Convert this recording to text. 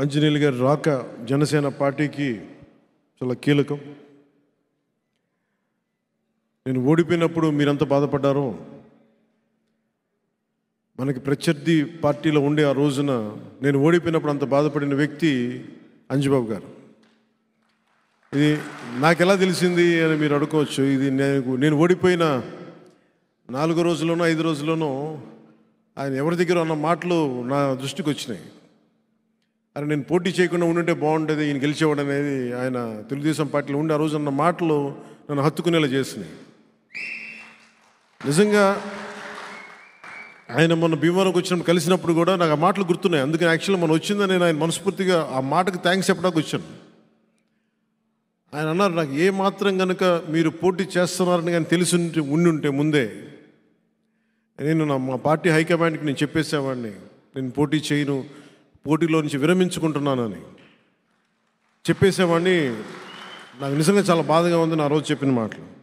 ఆంజనేయులు గారు రాక జనసేన పార్టీకి చాలా కీలకం నేను ఓడిపోయినప్పుడు మీరంత బాధపడ్డారు మనకి ప్రత్యర్థి పార్టీలో ఉండే ఆ రోజున నేను ఓడిపోయినప్పుడు అంత బాధపడిన వ్యక్తి అంజబాబు గారు ఇది నాకెలా తెలిసింది అని మీరు అడుకోవచ్చు ఇది నేను నేను ఓడిపోయిన నాలుగు రోజుల్లోనో ఐదు రోజుల్లోనో ఆయన ఎవరి దగ్గర అన్న మాటలు నా దృష్టికి వచ్చినాయి అరే నేను పోటీ చేయకుండా ఉండుంటే బాగుండేది ఈయన గెలిచేవాడు అనేది ఆయన తెలుగుదేశం పార్టీలో ఉండే ఆ రోజు అన్న మాటలు నన్ను హత్తుకునేలా చేసినాయి నిజంగా ఆయన మొన్న భీమవరంకి వచ్చినప్పుడు కలిసినప్పుడు కూడా నాకు ఆ మాటలు గుర్తున్నాయి అందుకని యాక్చువల్గా మనం వచ్చిందని నేను ఆయన మనస్ఫూర్తిగా ఆ మాటకు థ్యాంక్స్ చెప్పడానికి వచ్చాను ఆయన అన్నారు నాకు ఏ మాత్రం కనుక మీరు పోటీ చేస్తున్నారని కానీ తెలిసి ఉంటే ముందే నేను నా మా పార్టీ హైకమాండ్కి నేను చెప్పేసేవాడిని నేను పోటీ చేయను పోటీలో నుంచి విరమించుకుంటున్నానని చెప్పేసేవాడిని నాకు నిజంగా చాలా బాధగా ఉంది నా రోజు చెప్పిన మాటలు